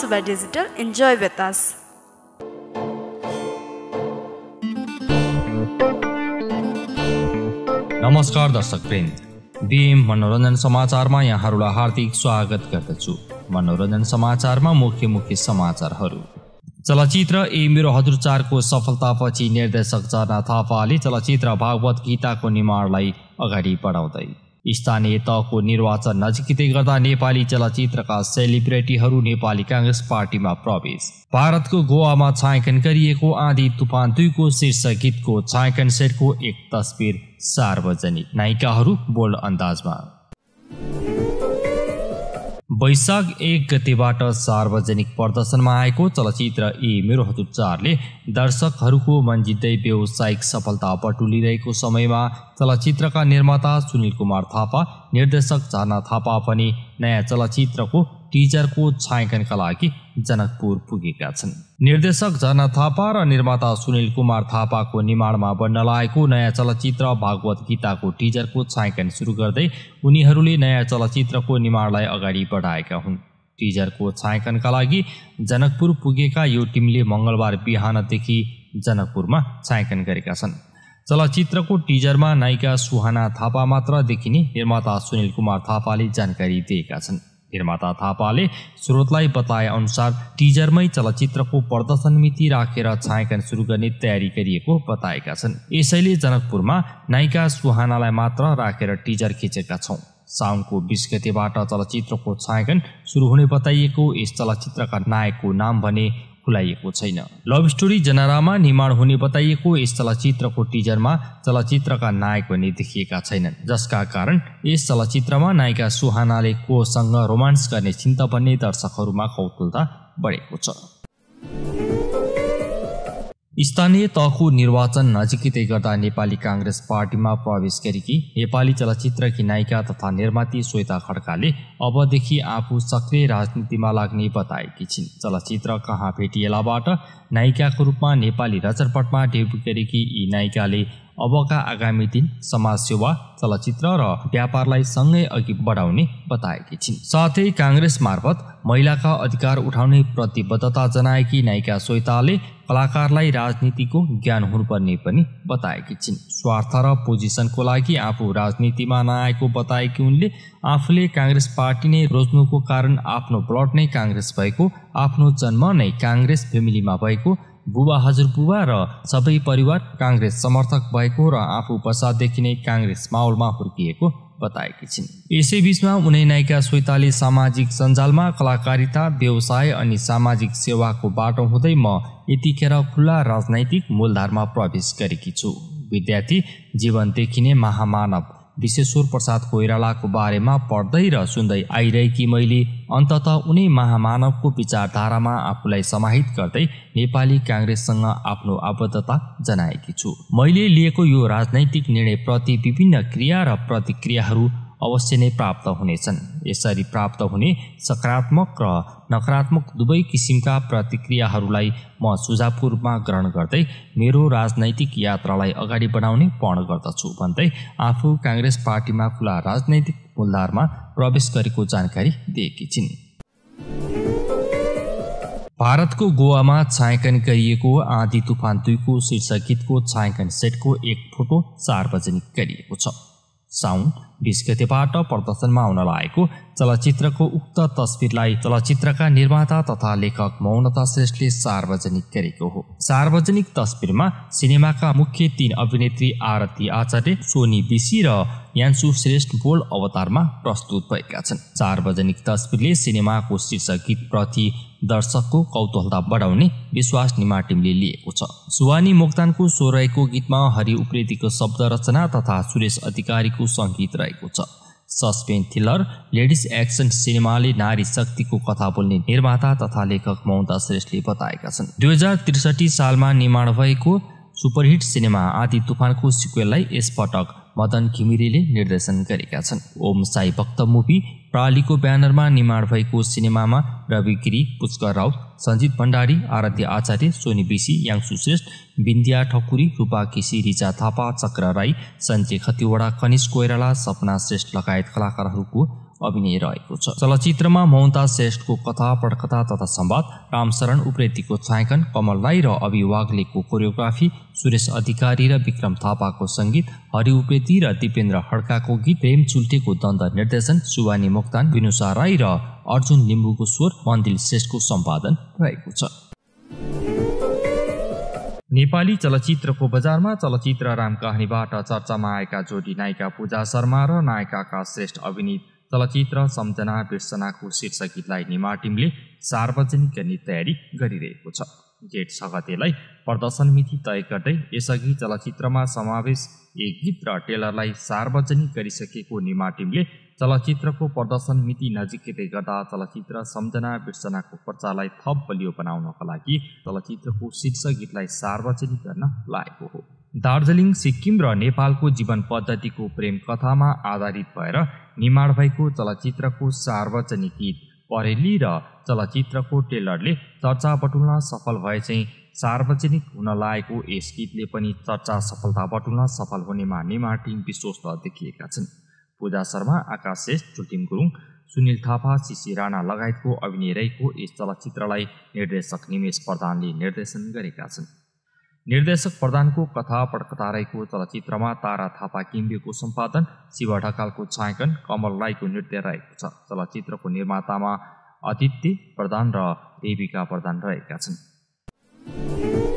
Super Digital. Enjoy with us. नमस्कार दर्शक प्रेम बिएम मनोरञ्जन समाचारमा यहाँहरूलाई हार्दिक स्वागत गर्दछु मनोरञ्जन समाचारमा मुख्य मुख्य समाचारहरू चलचित्र ए मेरो हजुरचारको चारको सफलतापछि निर्देशक चरना थापाले चलचित्र भागवत गीताको निर्माणलाई अगाडि बढाउँदै स्थानीय तहको निर्वाचन नजिकै गर्दा नेपाली चलचित्रका सेलिब्रेटीहरू नेपाली काङ्ग्रेस पार्टीमा प्रवेश भारतको गोवामा छायाङ्कन गरिएको आँधी तुफान दुईको शीर्ष गीतको छायाङ्कन सेटको एक तस्विर सार्वजनिक नायिकाहरू बोल्ड अन्दाजमा वैशाख एक गतेबाट सार्वजनिक प्रदर्शनमा आएको चलचित्र ए मेरो हतुचारले दर्शकहरूको मन जित्दै व्यावसायिक सफलता बटुलिरहेको समयमा चलचित्रका निर्माता सुनिल कुमार थापा निर्देशक झाना थापा पनि नयाँ चलचित्रको टिजरको छायाङ्कनका लागि जनकपुर पुगेका छन् निर्देशक झरना थापा र निर्माता सुनिल कुमार थापाको निर्माणमा बन्न लागेको नयाँ चलचित्र भागवत गीताको टिजरको छायाङ्कन सुरु गर्दै उनीहरूले नयाँ चलचित्रको निर्माणलाई अगाडि बढाएका हुन् टिजरको छायाङ्कनका लागि जनकपुर पुगेका यो टिमले मङ्गलबार बिहानदेखि जनकपुरमा छायाङ्कन गरेका छन् चलचित्रको टिजरमा नायिका सुहाना थापा मात्र देखिने निर्माता सुनिल कुमार थापाले जानकारी दिएका छन् निर्माता थापाले स्रोतलाई बताए अनुसार टिजरमै चलचित्रको प्रदर्शन मिति राखेर छायाङ्कन सुरु गर्ने तयारी गरिएको बताएका छन् यसैले जनकपुरमा नायिका सुहानालाई मात्र राखेर टिजर खिचेका छौँ साउनको बिस गतेबाट चलचित्रको छायाङ्कन सुरु हुने बताइएको यस चलचित्रका नायकको नाम भने खुलाइएको छैन लभ स्टोरी जनारामा निर्माण हुने बताइएको यस चलचित्रको टिजरमा चलचित्रका नायक भने देखिएका छैनन् जसका कारण यस चलचित्रमा नायिका सुहानाले कोसँग रोमान्स गर्ने चिन्ता भन्ने दर्शकहरूमा कौतुलता बढेको छ स्थानीय तहको निर्वाचन नजिकै गर्दा नेपाली काङ्ग्रेस पार्टीमा प्रवेश गरेकी नेपाली चलचित्रकी नायिका तथा निर्माती श्वेता खड्काले अबदेखि आफू सक्रिय राजनीतिमा लाग्ने बताएकी छिन् चलचित्र कहाँ भेटिएलाबाट नायिकाको रूपमा नेपाली रचरपटमा डेब्यू गरेकी यी नायिकाले अबका आगामी दिन समाजसेवा चलचित्र र व्यापारलाई सँगै अघि बढाउने बताएकी छिन् साथै काङ्ग्रेस मार्फत महिलाका अधिकार उठाउने प्रतिबद्धता जनाएकी नायिका सोयताले कलाकारलाई राजनीतिको ज्ञान हुनुपर्ने पनि बताएकी छिन् स्वार्थ र पोजिसनको लागि आफू राजनीतिमा नआएको बताएकी उनले आफूले काङ्ग्रेस पार्टी नै रोज्नुको कारण आफ्नो ब्लड नै काङ्ग्रेस भएको आफ्नो जन्म नै काङ्ग्रेस फेमिलीमा भएको बुबा हजुरबुबा र सबै परिवार काङ्ग्रेस समर्थक भएको र आफू बसादेखि नै काङ्ग्रेस माहौलमा हुर्किएको बताएकी छिन् बिचमा उनै नायिका स्वेताले सामाजिक सञ्जालमा कलाकारिता व्यवसाय अनि सामाजिक सेवाको बाटो हुँदै म यतिखेर खुल्ला राजनैतिक मूलधारमा प्रवेश गरेकी छु विद्यार्थी जीवनदेखि नै महामानव विश्वेश्वर प्रसाद कोइरालाको बारेमा पढ्दै र सुन्दै आइरहेकी मैले अन्तत उनै महामानवको विचारधारामा आफूलाई समाहित गर्दै नेपाली काङ्ग्रेससँग आफ्नो आबद्धता जनाएकी छु मैले लिएको यो राजनैतिक निर्णयप्रति विभिन्न क्रिया र प्रतिक्रियाहरू अवश्य नै प्राप्त हुनेछन् यसरी प्राप्त हुने सकारात्मक र नकारात्मक दुवै किसिमका प्रतिक्रियाहरूलाई म सुझावको ग्रहण गर्दै मेरो राजनैतिक यात्रालाई अगाडि बढाउने पहल गर्दछु भन्दै आफू काङ्ग्रेस पार्टीमा खुला राजनैतिक मूलधारमा प्रवेश गरेको जानकारी दिएकी छिन् भारतको गोवामा छायाङ्कन गरिएको आँधी तुफान दुईको शीर्षक गीतको छायाङ्कन सेटको एक फोटो सार्वजनिक गरिएको छ साउन्ड बिस गतिबाट प्रदर्शनमा आउन लागेको चलचित्रको उक्त तस्विरलाई चलचित्रका निर्माता तथा लेखक मौनता श्रेष्ठले सार्वजनिक गरेको हो सार्वजनिक तस्विरमा सिनेमाका मुख्य तीन अभिनेत्री आरती आचार्य सोनी बिसी र यान्सु श्रेष्ठ बोल अवतारमा प्रस्तुत भएका छन् सार्वजनिक तस्विरले सिनेमाको शीर्षक गीतप्रति दर्शकको कौतूहलता बढाउने विश्वास निमा टिमले लिएको छ सुवानी मोक्तानको सोह्रको गीतमा हरि उप्रेतीको शब्द रचना तथा सुरेश अधिकारीको सङ्गीत रहेको छ सस्पेन थ्रिलर लेडिज एक्सन सिनेमाले नारी शक्तिको कथा बोल्ने निर्माता तथा लेखक ममता श्रेष्ठले बताएका छन् दुई हजार त्रिसठी सालमा निर्माण भएको सुपरहिट सिनेमा आदि तुफानको सिक्वेललाई यसपटक मदन घिमिरेले निर्देशन गरेका छन् ओम साई भक्त मुभी प्रालीको ब्यानरमा निर्माण भएको सिनेमामा रवि गिरी पुष्कर राउत सञ्जित भण्डारी आराध्य आचार्य सोनी बिसी याङसु श्रेष्ठ बिन्दिया ठकुरी रूपा केसी रिचा थापा चक्र राई सञ्जय खतिवडा कनिष कोइराला सपना श्रेष्ठ लगायत कलाकारहरूको अभिनय रहेको छ चलचित्रमा ममता श्रेष्ठको कथा पटकथा तथा सम्वाद रामशरण उप्रेतीको छायाङ्कन कमल राई र अभि वाग्लेको कोरियोग्राफी सुरेश अधिकारी र विक्रम थापाको सङ्गीत हरि उप्रेती र दिपेन्द्र हड्काको गीत प्रेम चुल्टेको दन्द निर्देशन सुवानी मोक्तान विनुषा राई र अर्जुन लिम्बूको स्वर मन्दिर श्रेष्ठको सम्पादन रहेको छ नेपाली चलचित्रको बजारमा चलचित्र राम कहानीबाट चर्चामा आएका जोडी नायिका पूजा शर्मा र नायिकाका श्रेष्ठ अभिनीत चलचित्र सम्झना बिर्सनाको शीर्षक गीतलाई निमा टिमले सार्वजनिक गर्ने तयारी गरिरहेको छ जेठ सगतेलाई प्रदर्शन मिति तय गर्दै यसअघि चलचित्रमा समावेश एक गीत र टेलरलाई सार्वजनिक गरिसकेको निमा टिमले चलचित्रको प्रदर्शन मिति नजिकै गर्दा चलचित्र सम्झना बिर्सनाको प्रचारलाई थप बलियो बनाउनका लागि चलचित्रको शीर्ष गीतलाई सार्वजनिक गर्न लागेको हो दार्जिलिङ सिक्किम र नेपालको जीवन पद्धतिको प्रेम कथामा आधारित भएर निर्माण भएको चलचित्रको सार्वजनिक गीत परेली र चलचित्रको टेलरले चर्चा बटुल्न सफल भए चाहिँ सार्वजनिक हुन लागेको यस गीतले पनि चर्चा सफलता बटुल्न सफल हुनेमा निर्माण टिम विश्वस्त देखिएका छन् पूजा शर्मा आकाशेष चुल्टिम गुरुङ सुनिल थापा सिसी राणा लगायतको अभिनय रहेको यस चलचित्रलाई निर्देशक निमेश प्रधानले निर्देशन गरेका छन् निर्देशक प्रधानको कथा पटकथा रहेको चलचित्रमा तारा थापा किम्बेको सम्पादन शिव ढकालको छायाङ्कन कमल राईको नृत्य रहेको छ चलचित्रको निर्मातामा आदित्य प्रधान र देविका प्रधान रहेका छन्